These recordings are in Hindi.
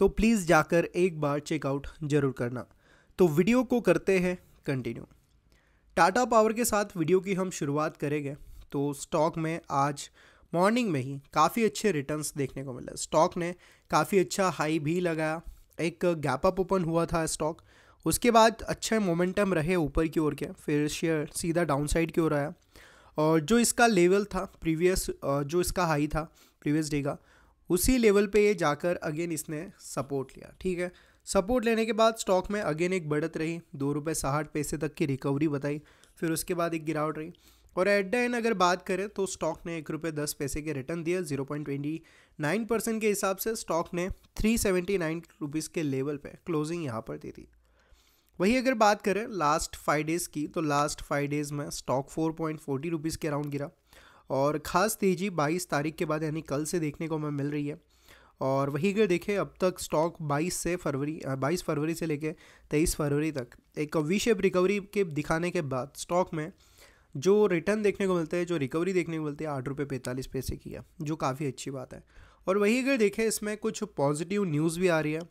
तो प्लीज़ जाकर एक बार चेकआउट ज़रूर करना तो वीडियो को करते हैं कंटिन्यू टाटा पावर के साथ वीडियो की हम शुरुआत करेंगे तो स्टॉक में आज मॉर्निंग में ही काफ़ी अच्छे रिटर्न्स देखने को मिले स्टॉक ने काफ़ी अच्छा हाई भी लगाया एक गैप अप ओपन हुआ था स्टॉक उसके बाद अच्छे मोमेंटम रहे ऊपर की ओर के फिर शेयर सीधा डाउन साइड की ओर आया और जो इसका लेवल था प्रीवियस जो इसका हाई था प्रीवियस डे का उसी लेवल पे ये जाकर अगेन इसने सपोर्ट लिया ठीक है सपोर्ट लेने के बाद स्टॉक में अगेन एक बढ़त रही दो रुपये साठ पैसे तक की रिकवरी बताई फिर उसके बाद एक गिरावट रही और एट द एंड अगर बात करें तो स्टॉक ने एक रुपये दस पैसे के रिटर्न दिया zero point twenty nine percent के हिसाब से स्टॉक ने थ्री सेवेंटी नाइन रुपीज़ के लेवल पे क्लोजिंग यहाँ पर दी थी वही अगर बात करें लास्ट फाइव डेज़ की तो लास्ट फाइव डेज़ में stock four point forty rupees के अराउंड गिरा और ख़ास तेज़ी बाईस तारीख के बाद यानी कल से देखने को हमें मिल रही है और वही अगर देखें अब तक स्टॉक 22 से फरवरी 22 फरवरी से लेके 23 फरवरी तक एक वी शेप रिकवरी के दिखाने के बाद स्टॉक में जो रिटर्न देखने को मिलता है जो रिकवरी देखने को मिलती है आठ रुपये पैंतालीस पैसे की है जो काफ़ी अच्छी बात है और वही अगर देखें इसमें कुछ पॉजिटिव न्यूज़ भी आ रही है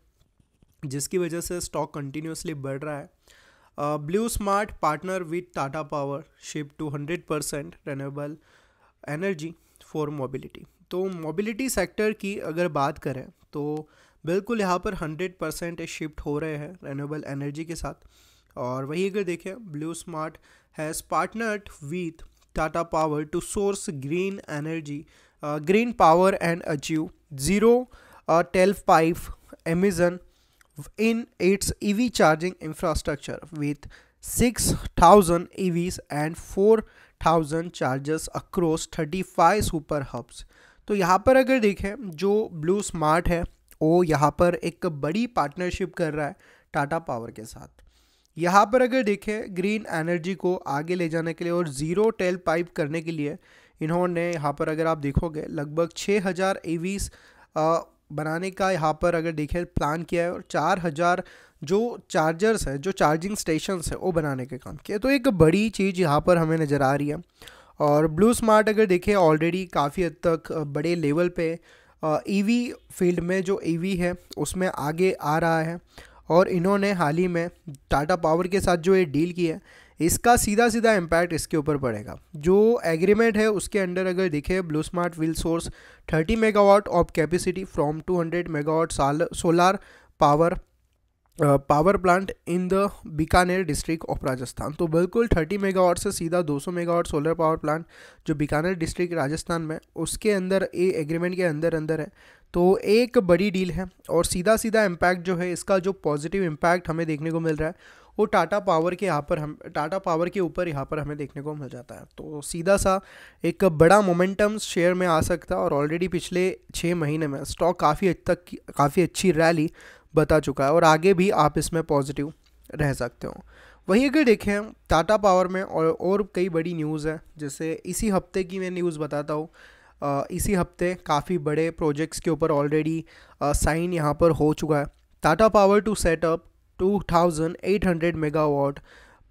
जिसकी वजह से स्टॉक कंटिन्यूसली बढ़ रहा है Blue Smart partner with Tata power ship two hundred percent renewable energy for mobility तो मोबिलिटी सेक्टर की अगर बात करें तो बिल्कुल यहाँ पर हंड्रेड परसेंट शिफ्ट हो रहे हैं रेनुबल एनर्जी के साथ और वही अगर देखें Blue Smart has partnered with Tata power to source green energy green power and achieve zero tailpipe emission in its charging infrastructure with six thousand EVs and four thousand chargers across thirty five super hubs तो यहाँ पर अगर देखें जो ब्लू स्मार्ट है वो यहाँ पर एक बड़ी पार्टनरशिप कर रहा है टाटा पावर के साथ यहाँ पर अगर देखें ग्रीन एनर्जी को आगे ले जाने के लिए और ज़ीरो टेल पाइप करने के लिए इन्होंने यहाँ पर अगर आप देखोगे लगभग छः हज़ार बनाने का यहाँ पर अगर देखें प्लान किया है और चार हज़ार जो चार्जर्स है जो चार्जिंग स्टेशन है वो बनाने के काम किया तो एक बड़ी चीज़ यहाँ पर हमें नज़र आ रही है और ब्लू स्मार्ट अगर देखें ऑलरेडी काफ़ी हद तक बड़े लेवल पे ईवी फील्ड e में जो ईवी e है उसमें आगे आ रहा है और इन्होंने हाल ही में टाटा पावर के साथ जो ये डील की है इसका सीधा सीधा इम्पैक्ट इसके ऊपर पड़ेगा जो एग्रीमेंट है उसके अंडर अगर देखें Blue Smart will source 30 megawatt of capacity from 200 megawatt साल solar power power plant in the Bikaner district of Rajasthan तो बिल्कुल 30 मेगावाट से सीधा 200 मेगावाट सोलर पावर प्लांट जो बीकानेर डिस्ट्रिक्ट राजस्थान में उसके अंदर ए एग्रीमेंट के अंदर अंदर है तो एक बड़ी डील है और सीधा सीधा इम्पैक्ट जो है इसका जो पॉजिटिव इम्पैक्ट हमें देखने को मिल रहा है वो टाटा पावर के यहाँ पर हम टाटा पावर के ऊपर यहाँ पर हमें देखने को मिल जाता है तो सीधा सा एक बड़ा मोमेंटम शेयर में आ सकता है और ऑलरेडी पिछले छः महीने में स्टॉक काफ़ी हद तक काफ़ी अच्छी रैली बता चुका है और आगे भी आप इसमें पॉजिटिव रह सकते हो वहीं अगर देखें टाटा पावर में और और कई बड़ी न्यूज़ है जैसे इसी हफ्ते की मैं न्यूज़ बताता हूँ इसी हफ्ते काफ़ी बड़े प्रोजेक्ट्स के ऊपर ऑलरेडी साइन यहाँ पर हो चुका है Tata power to set up hundred megawatt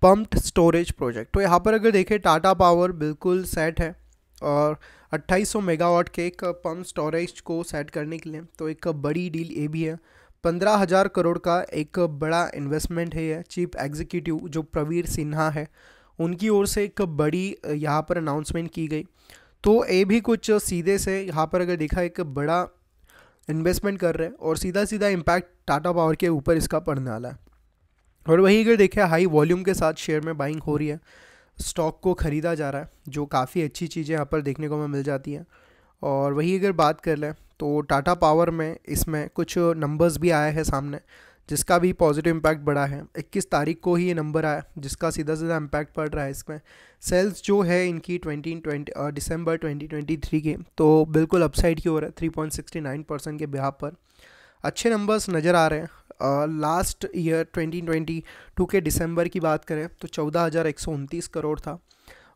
pumped storage project तो यहाँ पर अगर देखें टाटा पावर बिल्कुल सेट है और 2800 मेगावाट के एक पम्प स्टोरेज को सेट करने के लिए तो एक बड़ी डील ये भी है पंद्रह हज़ार करोड़ का एक बड़ा इन्वेस्टमेंट है यह चीफ एग्जीक्यूटिव जो प्रवीर सिन्हा है उनकी ओर से एक बड़ी यहाँ पर अनाउंसमेंट की गई तो ये भी कुछ सीधे से यहाँ पर अगर देखा एक बड़ा इन्वेस्टमेंट कर रहे हैं और सीधा सीधा इम्पैक्ट टाटा पावर के ऊपर इसका पड़ने वाला है और वही अगर देखें हाई वॉल्यूम के साथ शेयर में बाइंग हो रही है स्टॉक को ख़रीदा जा रहा है जो काफ़ी अच्छी चीज़ें यहाँ पर देखने को हमें मिल जाती हैं और वही अगर बात कर लें तो टाटा पावर में इसमें कुछ नंबर्स भी आए हैं सामने जिसका भी पॉजिटिव इम्पैक्ट बढ़ा है 21 तारीख को ही ये नंबर आया जिसका सीधा सीधा इम्पैक्ट पड़ रहा है इसमें सेल्स जो है इनकी ट्वेंटी ट्वेंटी डिसम्बर ट्वेंटी के तो बिल्कुल अपसाइड की हो रहा है थ्री परसेंट के बिहार पर अच्छे नंबर्स नज़र आ रहे हैं लास्ट ईयर 2022 के दिसंबर की बात करें तो चौदह करोड़ था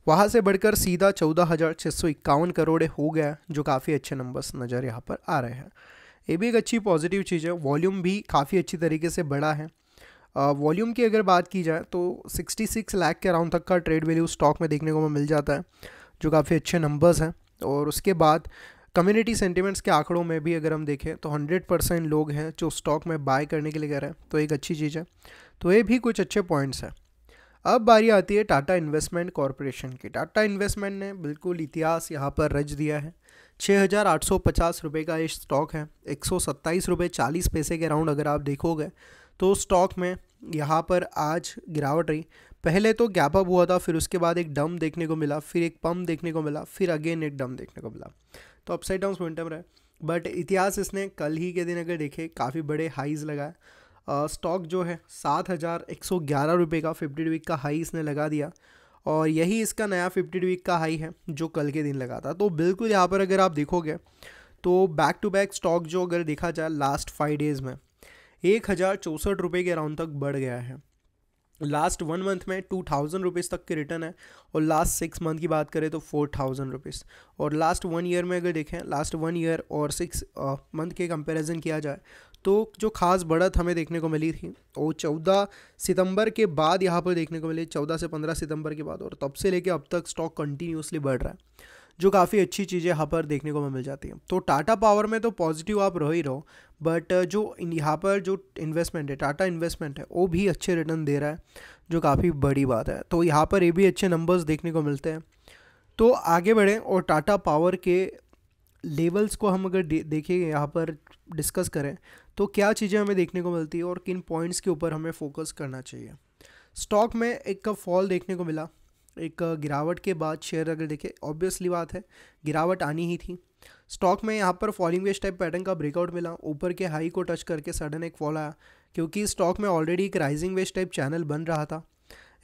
वहाँ से बढ़कर सीधा चौदह हज़ार छः सौ इक्यावन करोड़ हो गया जो काफ़ी अच्छे नंबर्स नज़र यहाँ पर आ रहे हैं ये भी एक अच्छी पॉजिटिव चीज़ है वॉल्यूम भी काफ़ी अच्छी तरीके से बढ़ा है वॉल्यूम की अगर बात की जाए तो 66 लाख के अराउंड तक का ट्रेड वैल्यू स्टॉक में देखने को मिल जाता है जो काफ़ी अच्छे नंबर्स हैं और उसके बाद कम्युनिटी सेंटिमेंट्स के आंकड़ों में भी अगर हम देखें तो 100 परसेंट लोग हैं जो स्टॉक में बाय करने के लिए कह रहे हैं तो एक अच्छी चीज़ है तो ये भी कुछ अच्छे पॉइंट्स हैं अब बारी आती है टाटा इन्वेस्टमेंट कॉरपोरेशन की टाटा इन्वेस्टमेंट ने बिल्कुल इतिहास यहाँ पर रच दिया है छः हज़ार आठ सौ पचास रुपये का ये स्टॉक है एक सौ सत्ताईस रुपये चालीस पैसे के राउंड अगर आप देखोगे तो स्टॉक में यहाँ पर आज गिरावट रही पहले तो गैप अप हुआ था फिर उसके बाद एक डम देखने को मिला फिर एक पम्प देखने को मिला फिर अगेन एक डम देखने को मिला तो अपसाइड डाउन मोमेंटम रहा बट इतिहास इसने कल ही के दिन अगर देखे काफ़ी बड़े हाइज़ लगाए स्टॉक जो है सात हज़ार एक सौ ग्यारह रुपये का फिफ्टी वीक का हाई इसने लगा दिया और यही इसका नया फिफ्टी वीक का हाई है जो कल के दिन लगा था तो बिल्कुल यहाँ पर अगर आप देखोगे तो बैक टू बैक स्टॉक जो अगर देखा जाए लास्ट फाइव डेज़ में एक हज़ार चौंसठ रुपये के अराउंड तक बढ़ गया है लास्ट वन मंथ में टू थाउजेंड रुपीज़ तक के रिटर्न है और लास्ट सिक्स मंथ की बात करें तो फोर थाउजेंड रुपीज़ और लास्ट वन ईयर में अगर देखें लास्ट वन ईयर और सिक्स मंथ के कंपैरिजन किया जाए तो जो ख़ास बढ़त हमें देखने को मिली थी वो चौदह सितंबर के बाद यहाँ पर देखने को मिली चौदह से पंद्रह सितंबर के बाद और तब से लेके अब तक स्टॉक कंटिन्यूसली बढ़ रहा है जो काफ़ी अच्छी चीज़ें यहाँ पर देखने को मिल जाती हैं तो टाटा पावर में तो पॉजिटिव आप रह ही रहो बट जो यहाँ पर जो इन्वेस्टमेंट है टाटा इन्वेस्टमेंट है वो भी अच्छे रिटर्न दे रहा है जो काफ़ी बड़ी बात है तो यहाँ पर ये भी अच्छे नंबर्स देखने को मिलते हैं तो आगे बढ़ें और टाटा पावर के लेवल्स को हम अगर दे, देखें यहाँ पर डिस्कस करें तो क्या चीज़ें हमें देखने को मिलती है और किन पॉइंट्स के ऊपर हमें फोकस करना चाहिए स्टॉक में एक का फॉल देखने को मिला एक गिरावट के बाद शेयर अगर देखें ऑब्वियसली बात है गिरावट आनी ही थी स्टॉक में यहाँ पर फॉलिंग वेस्ट टाइप पैटर्न का ब्रेकआउट मिला ऊपर के हाई को टच करके सडन एक फॉल आया क्योंकि स्टॉक में ऑलरेडी एक राइजिंग वेस्ट टाइप चैनल बन रहा था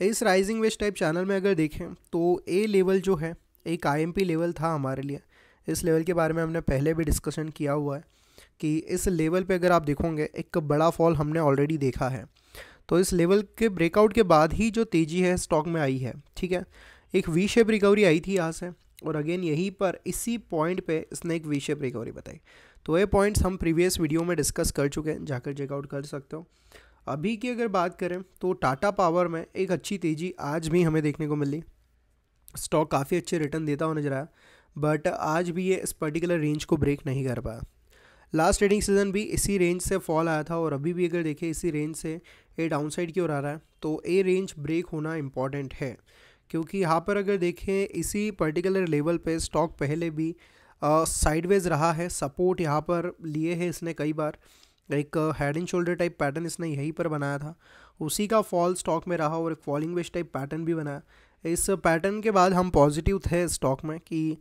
इस राइजिंग वेस्ट टाइप चैनल में अगर देखें तो ए लेवल जो है एक आई लेवल था हमारे लिए इस लेवल के बारे में हमने पहले भी डिस्कशन किया हुआ है कि इस लेवल पे अगर आप देखोगे एक बड़ा फॉल हमने ऑलरेडी देखा है तो इस लेवल के ब्रेकआउट के बाद ही जो तेज़ी है स्टॉक में आई है ठीक है एक वी शेप रिकवरी आई थी यहाँ से और अगेन यहीं पर इसी पॉइंट पे इसने एक वी शेप रिकवरी बताई तो ये पॉइंट्स हम प्रीवियस वीडियो में डिस्कस कर चुके हैं जाकर चेकआउट कर सकते हो अभी की अगर बात करें तो टाटा पावर में एक अच्छी तेज़ी आज भी हमें देखने को मिली स्टॉक काफ़ी अच्छे रिटर्न देता हुआ नजर आया बट आज भी ये इस पर्टिकुलर रेंज को ब्रेक नहीं कर पाया लास्ट ट्रेडिंग सीजन भी इसी रेंज से फॉल आया था और अभी भी अगर देखें इसी रेंज से ये डाउन साइड की ओर आ रहा है तो ये रेंज ब्रेक होना इम्पॉर्टेंट है क्योंकि यहाँ पर अगर देखें इसी पर्टिकुलर लेवल पे स्टॉक पहले भी साइडवेज uh, रहा है सपोर्ट यहाँ पर लिए है इसने कई बार एक head and shoulder type pattern इसने यहीं पर बनाया था उसी का फॉल स्टॉक में रहा और एक फॉलिंग वेज टाइप पैटर्न भी बनाया इस पैटर्न के बाद हम पॉजिटिव थे स्टॉक में कि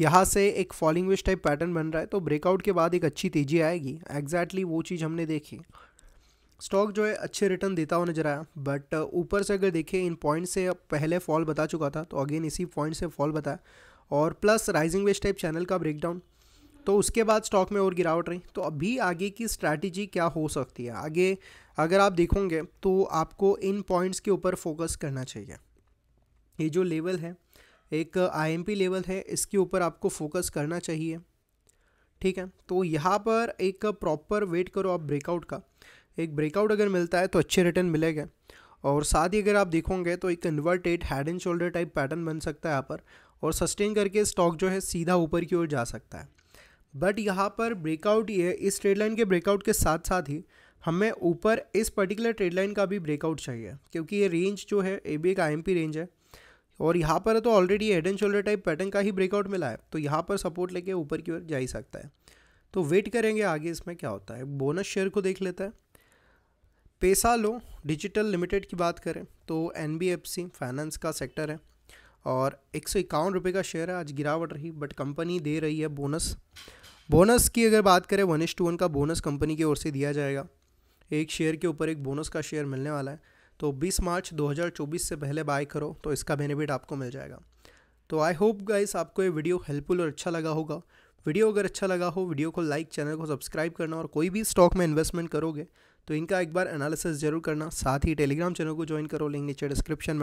यहाँ से एक फॉलिंग विश टाइप पैटर्न बन रहा है तो ब्रेकआउट के बाद एक अच्छी तेज़ी आएगी एग्जैक्टली वो चीज़ हमने देखी स्टॉक जो है अच्छे रिटर्न देता हुआ नजर आया बट ऊपर से अगर देखें इन पॉइंट से पहले फॉल बता चुका था तो अगेन इसी पॉइंट से फॉल बताया और प्लस राइजिंग वेस्ट टाइप चैनल का ब्रेकडाउन तो उसके बाद स्टॉक में और गिरावट रही तो अभी आगे की स्ट्रैटेजी क्या हो सकती है आगे अगर आप देखोगे तो आपको इन पॉइंट्स के ऊपर फोकस करना चाहिए ये जो लेवल है एक आईएमपी लेवल है इसके ऊपर आपको फोकस करना चाहिए ठीक है तो यहाँ पर एक प्रॉपर वेट करो आप ब्रेकआउट का एक ब्रेकआउट अगर मिलता है तो अच्छे रिटर्न मिलेगा और साथ ही अगर आप देखोगे तो एक converted head and shoulder type pattern बन सकता है यहाँ पर और सस्टेन करके स्टॉक जो है सीधा ऊपर की ओर जा सकता है बट यहाँ पर ब्रेकआउट ये इस ट्रेड लाइन के ब्रेकआउट के साथ साथ ही हमें ऊपर इस पर्टिकुलर ट्रेड लाइन का भी ब्रेकआउट चाहिए क्योंकि ये रेंज जो है ये भी एक आई रेंज है और यहाँ पर तो already head and shoulder type pattern का ही ब्रेकआउट मिला है तो यहाँ पर सपोर्ट लेके ऊपर की ओर जा ही सकता है तो वेट करेंगे आगे इसमें क्या होता है बोनस शेयर को देख लेता है पैसा लो डिजिटल लिमिटेड की बात करें तो एन फाइनेंस का सेक्टर है और एक सौ इक्यावन का शेयर है आज गिरावट रही बट कंपनी दे रही है बोनस बोनस की अगर बात करें वन एस टू वन का बोनस कंपनी की ओर से दिया जाएगा एक शेयर के ऊपर एक बोनस का शेयर मिलने वाला है तो 20 मार्च 2024 से पहले बाय करो तो इसका बेनिफिट आपको मिल जाएगा तो आई होप गाइस आपको ये वीडियो हेल्पफुल और अच्छा लगा होगा वीडियो अगर अच्छा लगा हो वीडियो को लाइक चैनल को सब्सक्राइब करना और कोई भी स्टॉक में इन्वेस्टमेंट करोगे तो इनका एक बार एनालिसिस जरूर करना साथ ही टेलीग्राम चैनल को ज्वाइन करो लिंक नीचे डिस्क्रिप्शन में